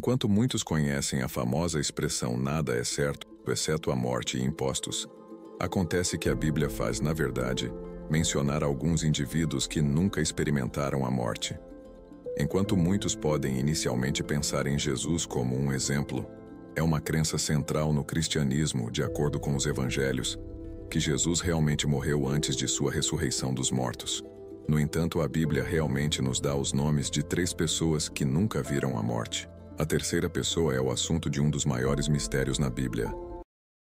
Enquanto muitos conhecem a famosa expressão nada é certo, exceto a morte e impostos, acontece que a Bíblia faz, na verdade, mencionar alguns indivíduos que nunca experimentaram a morte. Enquanto muitos podem inicialmente pensar em Jesus como um exemplo, é uma crença central no cristianismo, de acordo com os evangelhos, que Jesus realmente morreu antes de sua ressurreição dos mortos. No entanto, a Bíblia realmente nos dá os nomes de três pessoas que nunca viram a morte. A terceira pessoa é o assunto de um dos maiores mistérios na Bíblia.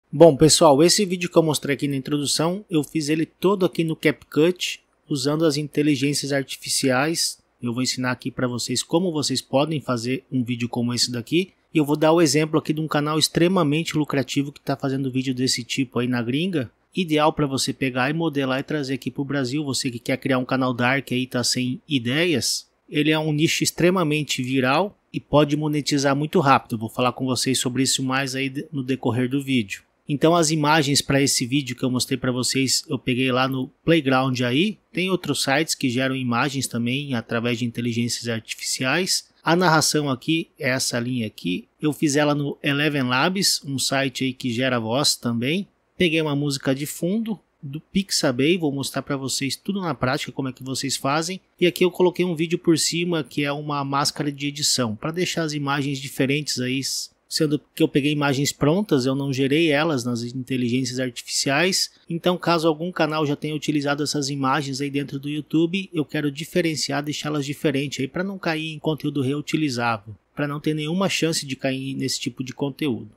Bom, pessoal, esse vídeo que eu mostrei aqui na introdução, eu fiz ele todo aqui no CapCut, usando as inteligências artificiais. Eu vou ensinar aqui para vocês como vocês podem fazer um vídeo como esse daqui. E eu vou dar o exemplo aqui de um canal extremamente lucrativo que está fazendo vídeo desse tipo aí na gringa. Ideal para você pegar e modelar e trazer aqui para o Brasil. Você que quer criar um canal dark aí está sem ideias. Ele é um nicho extremamente viral e pode monetizar muito rápido. Vou falar com vocês sobre isso mais aí no decorrer do vídeo. Então as imagens para esse vídeo que eu mostrei para vocês, eu peguei lá no Playground aí. Tem outros sites que geram imagens também através de inteligências artificiais. A narração aqui, é essa linha aqui, eu fiz ela no Eleven Labs, um site aí que gera voz também. Peguei uma música de fundo, do Pixabay, vou mostrar para vocês tudo na prática como é que vocês fazem. E aqui eu coloquei um vídeo por cima que é uma máscara de edição, para deixar as imagens diferentes aí, sendo que eu peguei imagens prontas, eu não gerei elas nas inteligências artificiais. Então, caso algum canal já tenha utilizado essas imagens aí dentro do YouTube, eu quero diferenciar, deixá-las diferentes aí para não cair em conteúdo reutilizável, para não ter nenhuma chance de cair nesse tipo de conteúdo.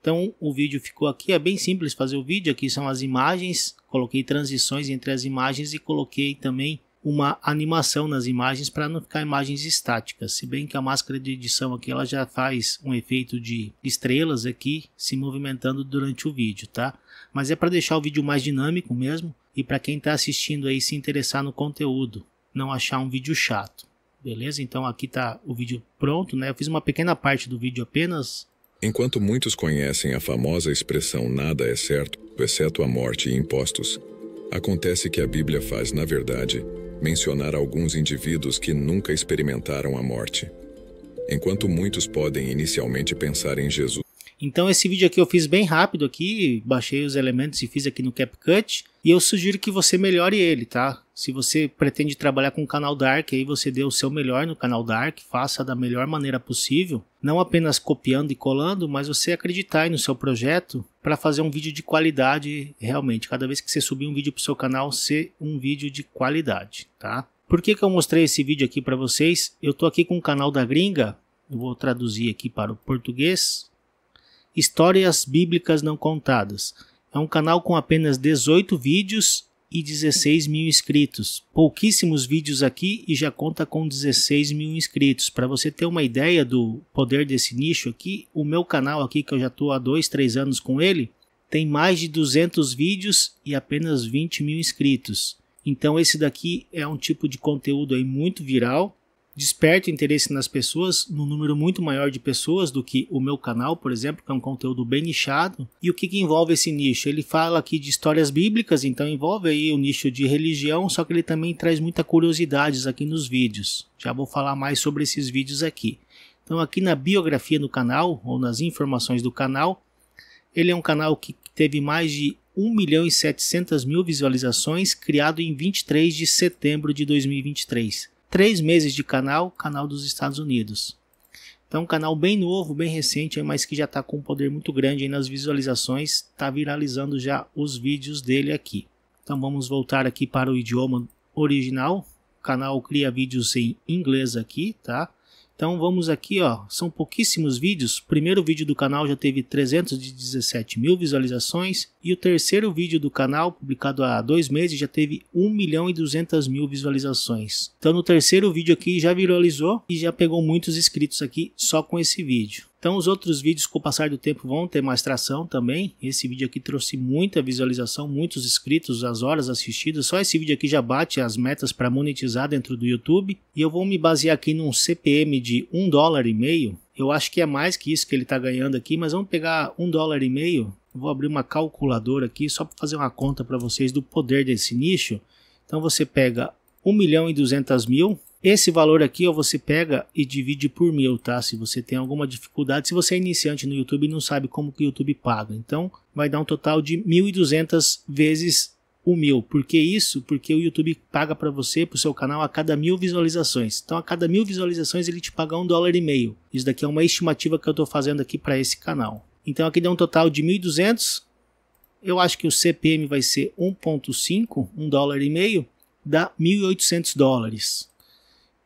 Então o vídeo ficou aqui, é bem simples fazer o vídeo, aqui são as imagens, coloquei transições entre as imagens e coloquei também uma animação nas imagens para não ficar imagens estáticas. Se bem que a máscara de edição aqui ela já faz um efeito de estrelas aqui se movimentando durante o vídeo, tá? Mas é para deixar o vídeo mais dinâmico mesmo e para quem está assistindo aí se interessar no conteúdo, não achar um vídeo chato. Beleza? Então aqui está o vídeo pronto, né? Eu fiz uma pequena parte do vídeo apenas Enquanto muitos conhecem a famosa expressão nada é certo, exceto a morte e impostos, acontece que a Bíblia faz, na verdade, mencionar alguns indivíduos que nunca experimentaram a morte. Enquanto muitos podem inicialmente pensar em Jesus, então esse vídeo aqui eu fiz bem rápido aqui, baixei os elementos e fiz aqui no CapCut. E eu sugiro que você melhore ele, tá? Se você pretende trabalhar com o canal Dark, aí você dê o seu melhor no canal Dark, faça da melhor maneira possível, não apenas copiando e colando, mas você acreditar aí no seu projeto para fazer um vídeo de qualidade realmente. Cada vez que você subir um vídeo para o seu canal, ser um vídeo de qualidade, tá? Por que, que eu mostrei esse vídeo aqui para vocês? Eu tô aqui com o canal da gringa, eu vou traduzir aqui para o português, Histórias Bíblicas Não Contadas. É um canal com apenas 18 vídeos e 16 mil inscritos. Pouquíssimos vídeos aqui e já conta com 16 mil inscritos. Para você ter uma ideia do poder desse nicho aqui, o meu canal aqui, que eu já estou há 2, 3 anos com ele, tem mais de 200 vídeos e apenas 20 mil inscritos. Então esse daqui é um tipo de conteúdo aí muito viral desperto interesse nas pessoas, num número muito maior de pessoas do que o meu canal, por exemplo, que é um conteúdo bem nichado. E o que, que envolve esse nicho? Ele fala aqui de histórias bíblicas, então envolve aí o um nicho de religião, só que ele também traz muita curiosidades aqui nos vídeos. Já vou falar mais sobre esses vídeos aqui. Então aqui na biografia do canal, ou nas informações do canal, ele é um canal que teve mais de 1 milhão e 700 mil visualizações, criado em 23 de setembro de 2023 três meses de canal, canal dos Estados Unidos. Então, um canal bem novo, bem recente, mas que já está com um poder muito grande nas visualizações, está viralizando já os vídeos dele aqui. Então, vamos voltar aqui para o idioma original. O canal cria vídeos em inglês aqui, tá? Então vamos aqui, ó, são pouquíssimos vídeos. O primeiro vídeo do canal já teve 317 mil visualizações e o terceiro vídeo do canal, publicado há dois meses, já teve 1 milhão e 200 mil visualizações. Então no terceiro vídeo aqui já viralizou e já pegou muitos inscritos aqui só com esse vídeo. Então os outros vídeos com o passar do tempo vão ter mais tração também. Esse vídeo aqui trouxe muita visualização, muitos inscritos, as horas assistidas. Só esse vídeo aqui já bate as metas para monetizar dentro do YouTube. E eu vou me basear aqui num CPM de 1 dólar e meio. Eu acho que é mais que isso que ele está ganhando aqui, mas vamos pegar 1 dólar e meio. Vou abrir uma calculadora aqui só para fazer uma conta para vocês do poder desse nicho. Então você pega 1 milhão e 200 mil esse valor aqui ó, você pega e divide por mil, tá? Se você tem alguma dificuldade, se você é iniciante no YouTube e não sabe como que o YouTube paga. Então, vai dar um total de 1.200 vezes o mil. Por que isso? Porque o YouTube paga para você, para o seu canal, a cada mil visualizações. Então, a cada mil visualizações, ele te paga um dólar e meio. Isso daqui é uma estimativa que eu estou fazendo aqui para esse canal. Então, aqui deu um total de 1.200. Eu acho que o CPM vai ser 1.5, um dólar e meio, dá 1.800 dólares.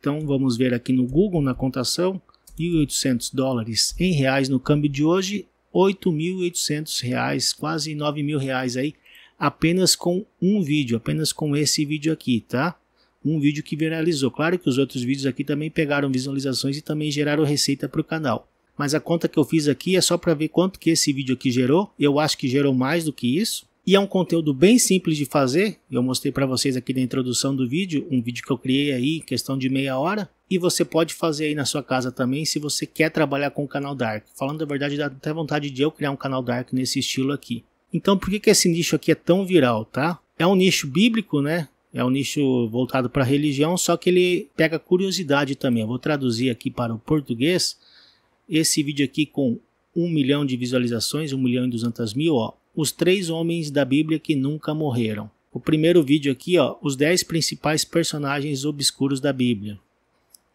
Então vamos ver aqui no Google, na contação, 1.800 dólares em reais no câmbio de hoje, 8.800 reais, quase 9.000 reais aí, apenas com um vídeo, apenas com esse vídeo aqui, tá? Um vídeo que viralizou. Claro que os outros vídeos aqui também pegaram visualizações e também geraram receita para o canal. Mas a conta que eu fiz aqui é só para ver quanto que esse vídeo aqui gerou. Eu acho que gerou mais do que isso, e é um conteúdo bem simples de fazer. Eu mostrei para vocês aqui na introdução do vídeo, um vídeo que eu criei aí, questão de meia hora. E você pode fazer aí na sua casa também, se você quer trabalhar com o canal Dark. Falando a verdade, dá até vontade de eu criar um canal Dark nesse estilo aqui. Então, por que, que esse nicho aqui é tão viral, tá? É um nicho bíblico, né? É um nicho voltado para a religião, só que ele pega curiosidade também. Eu vou traduzir aqui para o português esse vídeo aqui com 1 milhão de visualizações, 1 milhão e 200 mil, ó os três homens da Bíblia que nunca morreram. O primeiro vídeo aqui, ó, os dez principais personagens obscuros da Bíblia.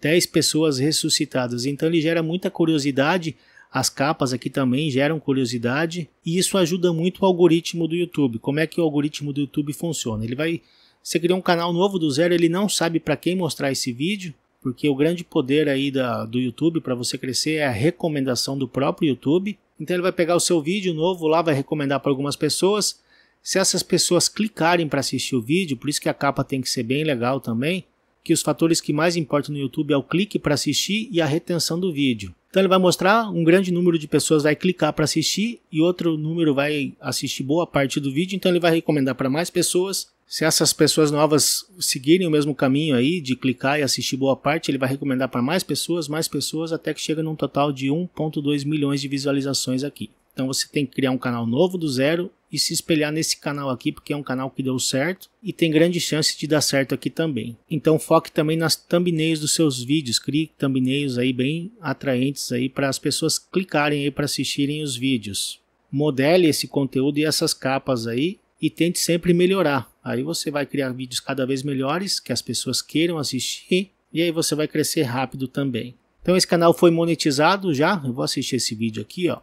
dez pessoas ressuscitadas. Então ele gera muita curiosidade, as capas aqui também geram curiosidade, e isso ajuda muito o algoritmo do YouTube. Como é que o algoritmo do YouTube funciona? Ele vai você criou um canal novo do zero, ele não sabe para quem mostrar esse vídeo, porque o grande poder aí da, do YouTube para você crescer é a recomendação do próprio YouTube. Então ele vai pegar o seu vídeo novo lá, vai recomendar para algumas pessoas. Se essas pessoas clicarem para assistir o vídeo, por isso que a capa tem que ser bem legal também, que os fatores que mais importam no YouTube é o clique para assistir e a retenção do vídeo. Então ele vai mostrar um grande número de pessoas vai clicar para assistir e outro número vai assistir boa parte do vídeo, então ele vai recomendar para mais pessoas se essas pessoas novas seguirem o mesmo caminho aí de clicar e assistir boa parte, ele vai recomendar para mais pessoas, mais pessoas, até que chega num total de 1.2 milhões de visualizações aqui. Então você tem que criar um canal novo do zero e se espelhar nesse canal aqui, porque é um canal que deu certo e tem grande chance de dar certo aqui também. Então foque também nas thumbnails dos seus vídeos, crie thumbnails aí bem atraentes aí para as pessoas clicarem aí para assistirem os vídeos. Modele esse conteúdo e essas capas aí e tente sempre melhorar. Aí você vai criar vídeos cada vez melhores que as pessoas queiram assistir e aí você vai crescer rápido também. Então esse canal foi monetizado já. Eu vou assistir esse vídeo aqui, ó.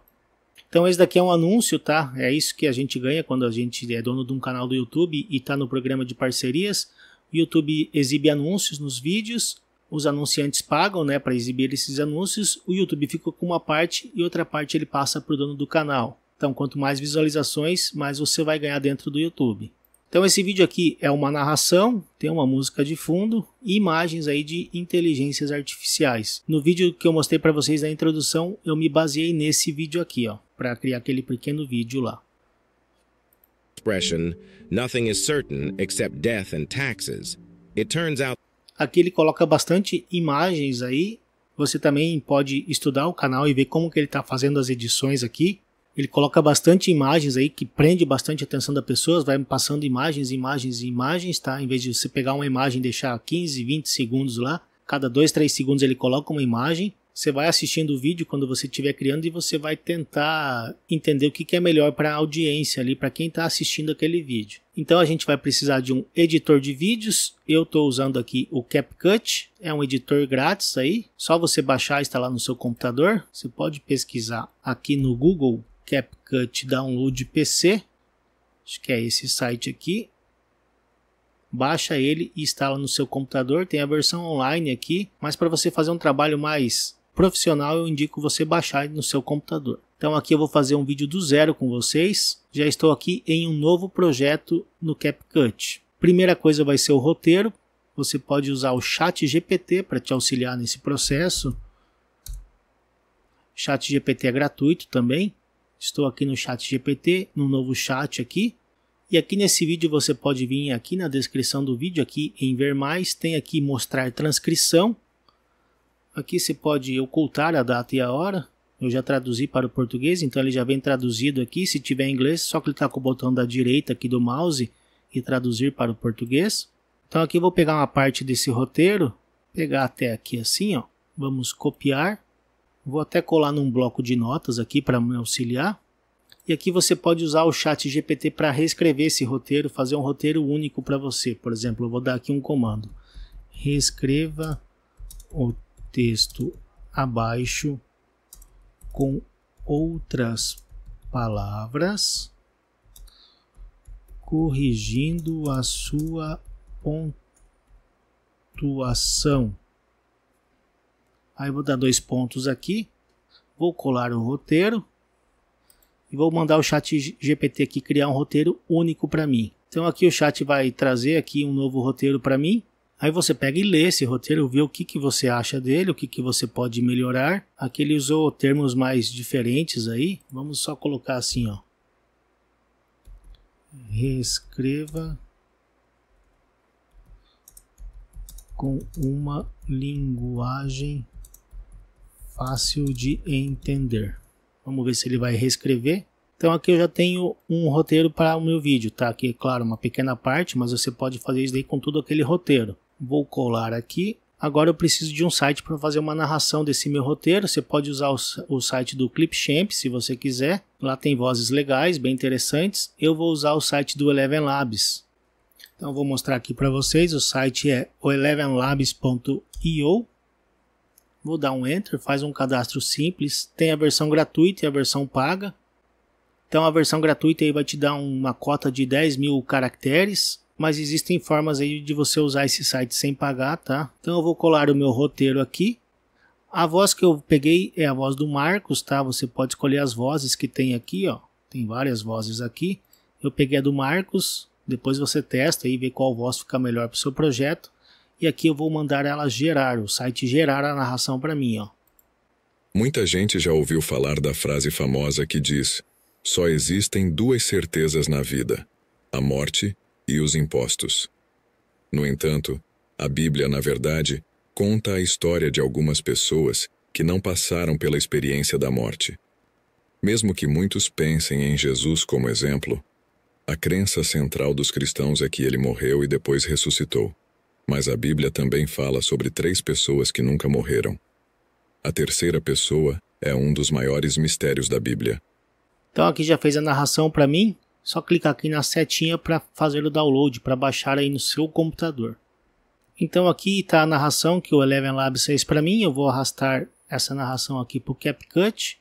Então esse daqui é um anúncio, tá? É isso que a gente ganha quando a gente é dono de um canal do YouTube e está no programa de parcerias. O YouTube exibe anúncios nos vídeos, os anunciantes pagam, né, para exibir esses anúncios. O YouTube fica com uma parte e outra parte ele passa para o dono do canal. Então, quanto mais visualizações, mais você vai ganhar dentro do YouTube. Então, esse vídeo aqui é uma narração, tem uma música de fundo e imagens aí de inteligências artificiais. No vídeo que eu mostrei para vocês na introdução, eu me baseei nesse vídeo aqui, ó, para criar aquele pequeno vídeo lá. nothing is certain except death and taxes. It turns out Aqui ele coloca bastante imagens aí. Você também pode estudar o canal e ver como que ele está fazendo as edições aqui. Ele coloca bastante imagens aí que prende bastante a atenção da pessoas, vai passando imagens, imagens e imagens, tá? Em vez de você pegar uma imagem e deixar 15, 20 segundos lá, cada 2, 3 segundos ele coloca uma imagem. Você vai assistindo o vídeo quando você estiver criando e você vai tentar entender o que, que é melhor para a audiência ali, para quem está assistindo aquele vídeo. Então a gente vai precisar de um editor de vídeos. Eu estou usando aqui o CapCut, é um editor grátis aí. Só você baixar e instalar no seu computador. Você pode pesquisar aqui no Google CapCut Download PC, acho que é esse site aqui. Baixa ele e instala no seu computador. Tem a versão online aqui, mas para você fazer um trabalho mais profissional, eu indico você baixar no seu computador. Então aqui eu vou fazer um vídeo do zero com vocês. Já estou aqui em um novo projeto no CapCut. Primeira coisa vai ser o roteiro. Você pode usar o Chat GPT para te auxiliar nesse processo. Chat GPT é gratuito também. Estou aqui no chat GPT, no novo chat aqui. E aqui nesse vídeo você pode vir aqui na descrição do vídeo, aqui em ver mais, tem aqui mostrar transcrição. Aqui você pode ocultar a data e a hora. Eu já traduzi para o português, então ele já vem traduzido aqui. Se tiver em inglês, só clicar com o botão da direita aqui do mouse e traduzir para o português. Então aqui eu vou pegar uma parte desse roteiro, pegar até aqui assim, ó. Vamos copiar Vou até colar num bloco de notas aqui para me auxiliar. E aqui você pode usar o chat GPT para reescrever esse roteiro, fazer um roteiro único para você. Por exemplo, eu vou dar aqui um comando. Reescreva o texto abaixo com outras palavras, corrigindo a sua pontuação. Aí vou dar dois pontos aqui. Vou colar o roteiro. E vou mandar o chat GPT aqui criar um roteiro único para mim. Então aqui o chat vai trazer aqui um novo roteiro para mim. Aí você pega e lê esse roteiro, vê o que, que você acha dele, o que, que você pode melhorar. Aqui ele usou termos mais diferentes aí. Vamos só colocar assim, ó. Reescreva com uma linguagem fácil de entender. Vamos ver se ele vai reescrever. Então aqui eu já tenho um roteiro para o meu vídeo, tá? Aqui, claro, uma pequena parte, mas você pode fazer isso daí com todo aquele roteiro. Vou colar aqui. Agora eu preciso de um site para fazer uma narração desse meu roteiro. Você pode usar o, o site do Clipchamp se você quiser. Lá tem vozes legais, bem interessantes. Eu vou usar o site do Eleven Labs. Então vou mostrar aqui para vocês. O site é elevenlabs.io. Vou dar um Enter, faz um cadastro simples. Tem a versão gratuita e a versão paga. Então a versão gratuita aí vai te dar uma cota de 10 mil caracteres. Mas existem formas aí de você usar esse site sem pagar, tá? Então eu vou colar o meu roteiro aqui. A voz que eu peguei é a voz do Marcos, tá? Você pode escolher as vozes que tem aqui, ó. Tem várias vozes aqui. Eu peguei a do Marcos. Depois você testa e vê qual voz fica melhor para o seu projeto. E aqui eu vou mandar ela gerar, o site gerar a narração para mim, ó. Muita gente já ouviu falar da frase famosa que diz: só existem duas certezas na vida: a morte e os impostos. No entanto, a Bíblia, na verdade, conta a história de algumas pessoas que não passaram pela experiência da morte. Mesmo que muitos pensem em Jesus como exemplo, a crença central dos cristãos é que ele morreu e depois ressuscitou. Mas a Bíblia também fala sobre três pessoas que nunca morreram. A terceira pessoa é um dos maiores mistérios da Bíblia. Então aqui já fez a narração para mim. Só clicar aqui na setinha para fazer o download, para baixar aí no seu computador. Então aqui está a narração que o Eleven Labs fez para mim. Eu vou arrastar essa narração aqui para o CapCut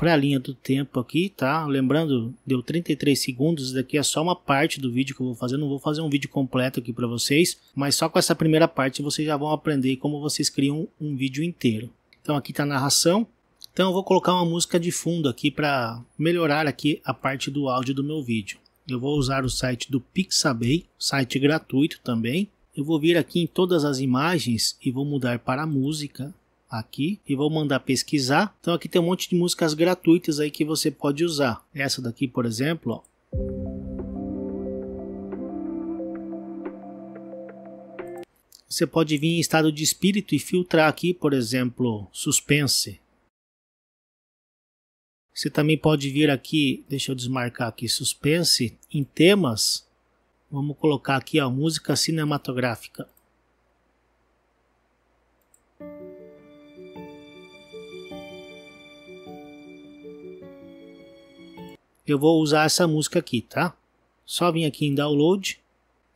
para a linha do tempo aqui, tá? Lembrando, deu 33 segundos, isso daqui é só uma parte do vídeo que eu vou fazer, não vou fazer um vídeo completo aqui para vocês, mas só com essa primeira parte vocês já vão aprender como vocês criam um vídeo inteiro. Então aqui está a narração, então eu vou colocar uma música de fundo aqui para melhorar aqui a parte do áudio do meu vídeo. Eu vou usar o site do Pixabay, site gratuito também. Eu vou vir aqui em todas as imagens e vou mudar para música aqui e vou mandar pesquisar. Então aqui tem um monte de músicas gratuitas aí que você pode usar. Essa daqui, por exemplo, ó. Você pode vir em estado de espírito e filtrar aqui, por exemplo, suspense. Você também pode vir aqui, deixa eu desmarcar aqui, suspense, em temas. Vamos colocar aqui a música cinematográfica. eu vou usar essa música aqui, tá? Só vim aqui em download,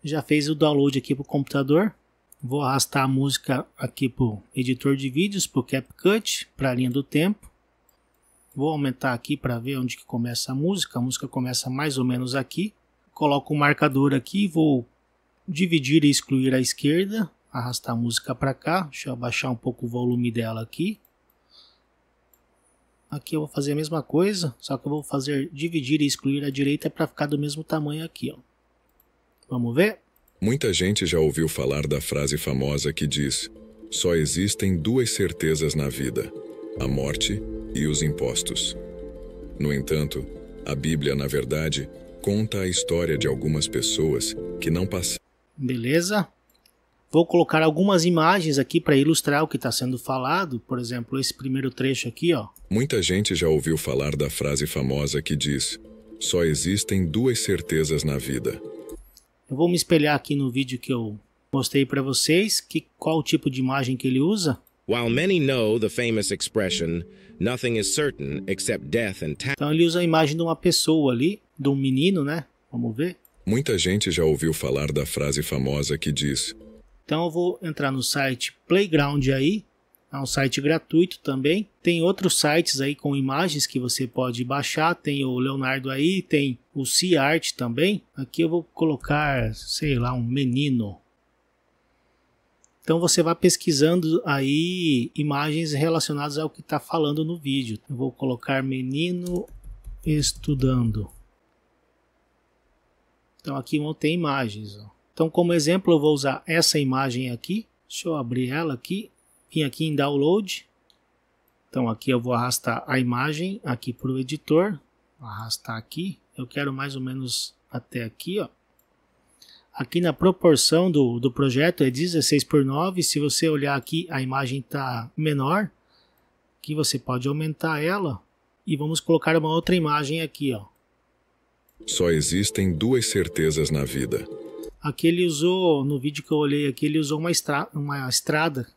já fez o download aqui para o computador. Vou arrastar a música aqui para o editor de vídeos, para o CapCut, para a linha do tempo. Vou aumentar aqui para ver onde que começa a música. A música começa mais ou menos aqui. Coloco o um marcador aqui, vou dividir e excluir à esquerda. Arrastar a música para cá. Deixa eu abaixar um pouco o volume dela aqui. Aqui eu vou fazer a mesma coisa, só que eu vou fazer dividir e excluir a direita para ficar do mesmo tamanho aqui. Ó. Vamos ver? Muita gente já ouviu falar da frase famosa que diz: só existem duas certezas na vida, a morte e os impostos. No entanto, a Bíblia, na verdade, conta a história de algumas pessoas que não passaram. Beleza? Vou colocar algumas imagens aqui para ilustrar o que está sendo falado. Por exemplo, esse primeiro trecho aqui, ó. Muita gente já ouviu falar da frase famosa que diz: só existem duas certezas na vida. Eu vou me espelhar aqui no vídeo que eu mostrei para vocês, que qual o tipo de imagem que ele usa. While many know the famous expression, nothing is certain except death and taxes. Então ele usa a imagem de uma pessoa ali, de um menino, né? Vamos ver. Muita gente já ouviu falar da frase famosa que diz: então eu vou entrar no site Playground aí, é um site gratuito também. Tem outros sites aí com imagens que você pode baixar, tem o Leonardo aí, tem o SeaArt art também. Aqui eu vou colocar, sei lá, um menino. Então você vai pesquisando aí imagens relacionadas ao que está falando no vídeo. Eu vou colocar menino estudando. Então aqui vão ter imagens. Ó. Então, como exemplo, eu vou usar essa imagem aqui. Deixa eu abrir ela aqui. Vim aqui em Download. Então, aqui eu vou arrastar a imagem aqui para o editor. Vou arrastar aqui. Eu quero mais ou menos até aqui, ó. Aqui na proporção do, do projeto é 16 por 9. Se você olhar aqui, a imagem está menor. Aqui você pode aumentar ela. E vamos colocar uma outra imagem aqui, ó. Só existem duas certezas na vida Aqui ele usou, no vídeo que eu olhei aqui, ele usou uma, estra uma estrada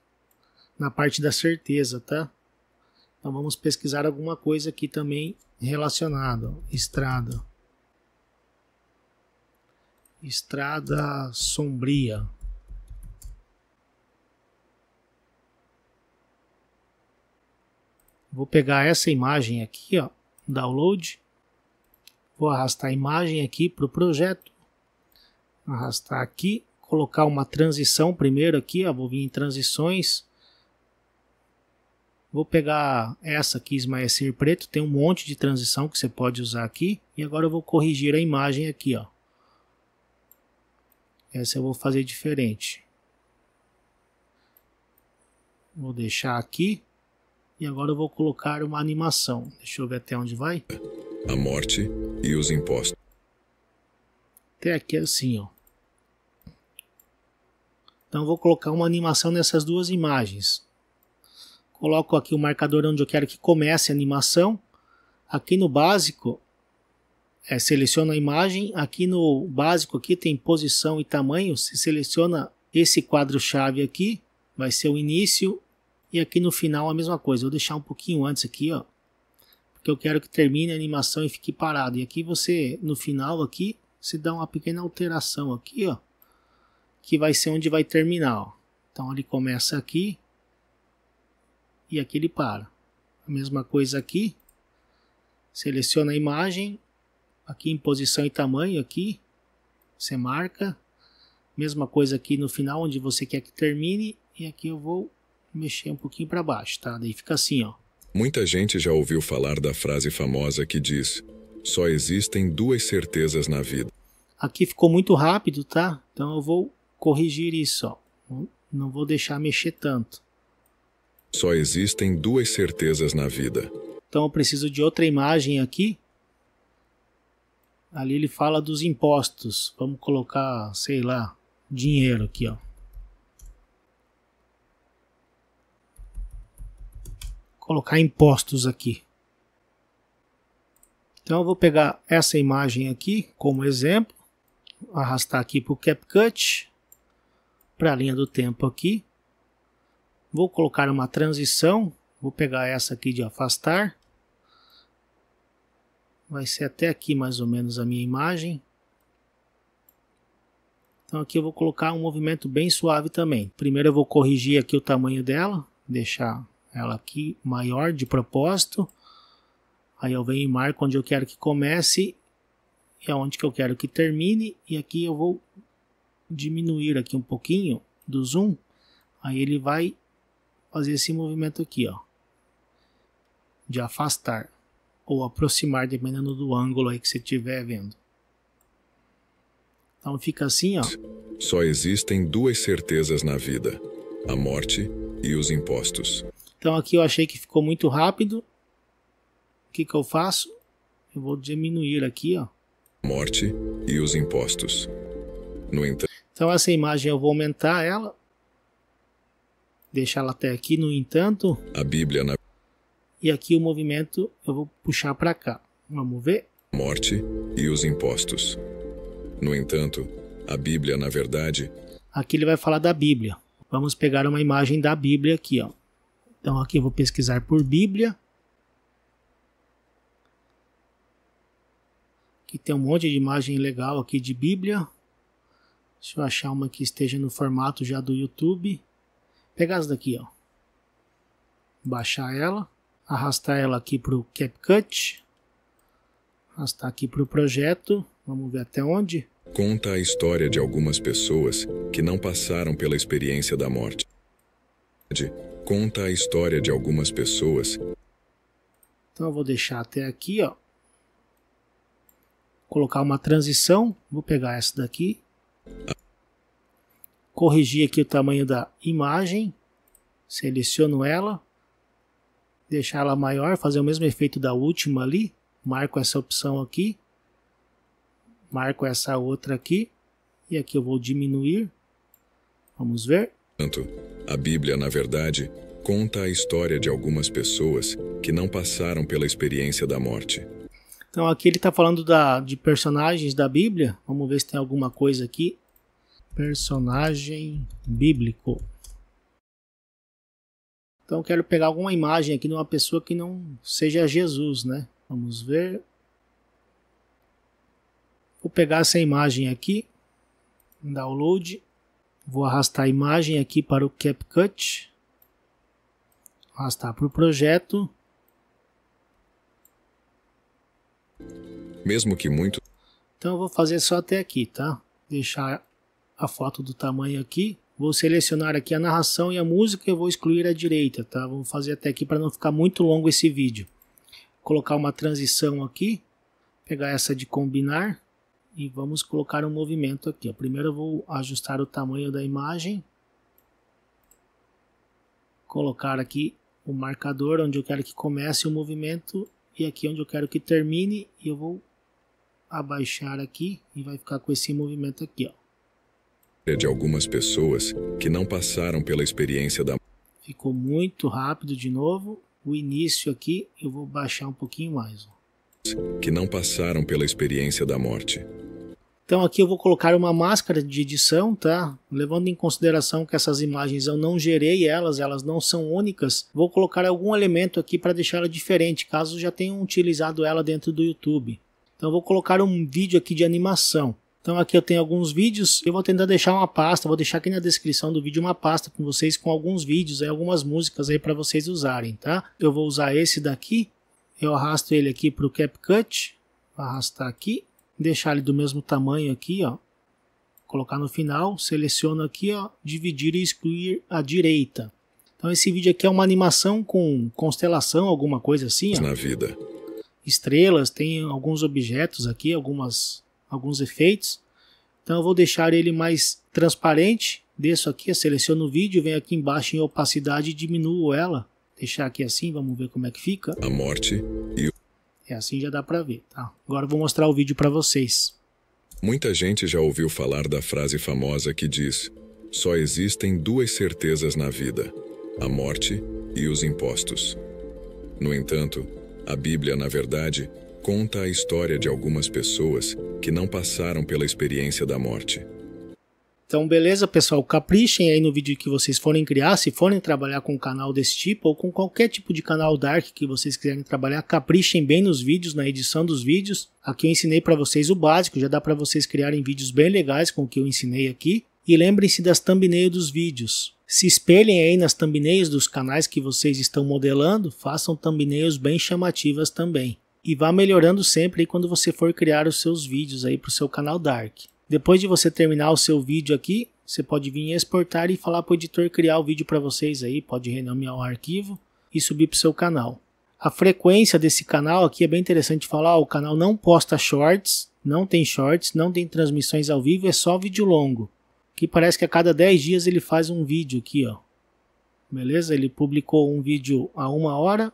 na parte da certeza, tá? Então vamos pesquisar alguma coisa aqui também relacionada. Estrada. Estrada sombria. Vou pegar essa imagem aqui, ó, download. Vou arrastar a imagem aqui para o projeto arrastar aqui, colocar uma transição primeiro aqui, ó, vou vir em transições. Vou pegar essa aqui, esmaecer preto, tem um monte de transição que você pode usar aqui. E agora eu vou corrigir a imagem aqui, ó. Essa eu vou fazer diferente. Vou deixar aqui. E agora eu vou colocar uma animação. Deixa eu ver até onde vai. A morte e os impostos. Até aqui é assim, ó. Então vou colocar uma animação nessas duas imagens. Coloco aqui o marcador onde eu quero que comece a animação. Aqui no básico, é, seleciona a imagem. Aqui no básico aqui tem posição e tamanho. Se seleciona esse quadro-chave aqui, vai ser o início. E aqui no final a mesma coisa. Vou deixar um pouquinho antes aqui, ó, porque eu quero que termine a animação e fique parado. E aqui você, no final aqui, se dá uma pequena alteração aqui, ó que vai ser onde vai terminar. Ó. Então ele começa aqui e aqui ele para. A mesma coisa aqui. Seleciona a imagem, aqui em posição e tamanho aqui, você marca. Mesma coisa aqui no final onde você quer que termine e aqui eu vou mexer um pouquinho para baixo, tá? Daí fica assim, ó. Muita gente já ouviu falar da frase famosa que diz: só existem duas certezas na vida. Aqui ficou muito rápido, tá? Então eu vou corrigir isso. Ó. Não vou deixar mexer tanto. Só existem duas certezas na vida. Então eu preciso de outra imagem aqui. Ali ele fala dos impostos. Vamos colocar, sei lá, dinheiro aqui, ó. Colocar impostos aqui. Então eu vou pegar essa imagem aqui como exemplo, arrastar aqui para o CapCut para a linha do tempo aqui. Vou colocar uma transição, vou pegar essa aqui de afastar. Vai ser até aqui mais ou menos a minha imagem. Então aqui eu vou colocar um movimento bem suave também. Primeiro eu vou corrigir aqui o tamanho dela, deixar ela aqui maior de propósito. Aí eu venho e marco onde eu quero que comece e aonde que eu quero que termine e aqui eu vou diminuir aqui um pouquinho do zoom, aí ele vai fazer esse movimento aqui, ó, de afastar ou aproximar, dependendo do ângulo aí que você estiver vendo. Então fica assim, ó. Só existem duas certezas na vida: a morte e os impostos. Então aqui eu achei que ficou muito rápido. O que, que eu faço? Eu vou diminuir aqui, ó. Morte e os impostos. No entanto, então essa imagem eu vou aumentar ela. Deixar ela até aqui, no entanto. A Bíblia na E aqui o movimento eu vou puxar para cá. Vamos ver? Morte e os impostos. No entanto, a Bíblia na verdade. Aqui ele vai falar da Bíblia. Vamos pegar uma imagem da Bíblia aqui, ó. Então aqui eu vou pesquisar por Bíblia. que tem um monte de imagem legal aqui de Bíblia. Deixa eu achar uma que esteja no formato já do YouTube. Pegar essa daqui, ó. Baixar ela, arrastar ela aqui para o CapCut, arrastar aqui para o projeto. Vamos ver até onde. Conta a história de algumas pessoas que não passaram pela experiência da morte. Conta a história de algumas pessoas. Então eu vou deixar até aqui, ó. Colocar uma transição. Vou pegar essa daqui Corrigir aqui o tamanho da imagem. Seleciono ela. Deixar ela maior, fazer o mesmo efeito da última ali. Marco essa opção aqui. Marco essa outra aqui. E aqui eu vou diminuir. Vamos ver. A Bíblia, na verdade, conta a história de algumas pessoas que não passaram pela experiência da morte então aqui ele está falando da, de personagens da Bíblia. Vamos ver se tem alguma coisa aqui. Personagem bíblico. Então quero pegar alguma imagem aqui de uma pessoa que não seja Jesus, né? Vamos ver. Vou pegar essa imagem aqui, download. Vou arrastar a imagem aqui para o CapCut. Arrastar para o projeto. Mesmo que muito. Então eu vou fazer só até aqui, tá? Deixar a foto do tamanho aqui. Vou selecionar aqui a narração e a música e eu vou excluir a direita, tá? Vamos fazer até aqui para não ficar muito longo esse vídeo. Colocar uma transição aqui, pegar essa de combinar e vamos colocar um movimento aqui. Primeiro eu vou ajustar o tamanho da imagem, colocar aqui o marcador onde eu quero que comece o movimento e aqui é onde eu quero que termine e eu vou abaixar aqui e vai ficar com esse movimento aqui, ó. É de algumas pessoas que não passaram pela experiência da Ficou muito rápido de novo. O início aqui eu vou baixar um pouquinho mais, ó. Que não passaram pela experiência da morte. Então aqui eu vou colocar uma máscara de edição, tá? Levando em consideração que essas imagens eu não gerei elas, elas não são únicas, vou colocar algum elemento aqui para deixá-la diferente, caso já tenham utilizado ela dentro do YouTube. Então vou colocar um vídeo aqui de animação. Então aqui eu tenho alguns vídeos, eu vou tentar deixar uma pasta, vou deixar aqui na descrição do vídeo uma pasta com vocês com alguns vídeos, aí, algumas músicas aí para vocês usarem, tá? Eu vou usar esse daqui, eu arrasto ele aqui para o CapCut, arrastar aqui, deixar ele do mesmo tamanho aqui, ó. Colocar no final, seleciono aqui, ó, dividir e excluir à direita. Então esse vídeo aqui é uma animação com constelação, alguma coisa assim, ó. Na vida. Estrelas, tem alguns objetos aqui, algumas alguns efeitos. Então eu vou deixar ele mais transparente. Desço aqui, seleciono o vídeo, venho aqui embaixo em opacidade e diminuo ela. Deixar aqui assim, vamos ver como é que fica. A morte e o é assim já dá para ver, tá? Agora eu vou mostrar o vídeo para vocês. Muita gente já ouviu falar da frase famosa que diz: só existem duas certezas na vida: a morte e os impostos. No entanto, a Bíblia, na verdade, conta a história de algumas pessoas que não passaram pela experiência da morte então, beleza, pessoal? Caprichem aí no vídeo que vocês forem criar. Se forem trabalhar com um canal desse tipo ou com qualquer tipo de canal dark que vocês quiserem trabalhar, caprichem bem nos vídeos, na edição dos vídeos. Aqui eu ensinei para vocês o básico, já dá para vocês criarem vídeos bem legais com o que eu ensinei aqui. E lembrem-se das thumbnails dos vídeos. Se espelhem aí nas thumbnails dos canais que vocês estão modelando, façam thumbnails bem chamativas também e vá melhorando sempre quando você for criar os seus vídeos aí para o seu canal Dark. Depois de você terminar o seu vídeo aqui, você pode vir exportar e falar para o editor criar o vídeo para vocês aí, pode renomear o arquivo e subir para o seu canal. A frequência desse canal aqui é bem interessante falar, o canal não posta shorts, não tem shorts, não tem transmissões ao vivo, é só vídeo longo. Que parece que a cada 10 dias ele faz um vídeo aqui, ó. Beleza? Ele publicou um vídeo há uma hora,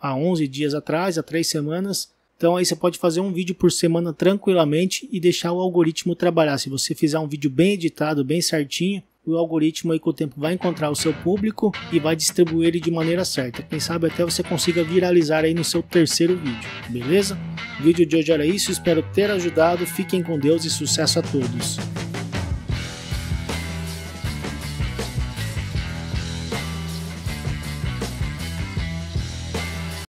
há 11 dias atrás, há três semanas, então aí você pode fazer um vídeo por semana tranquilamente e deixar o algoritmo trabalhar. Se você fizer um vídeo bem editado, bem certinho, o algoritmo aí com o tempo vai encontrar o seu público e vai distribuir ele de maneira certa. Quem sabe até você consiga viralizar aí no seu terceiro vídeo, beleza? O vídeo de hoje era isso, espero ter ajudado. Fiquem com Deus e sucesso a todos.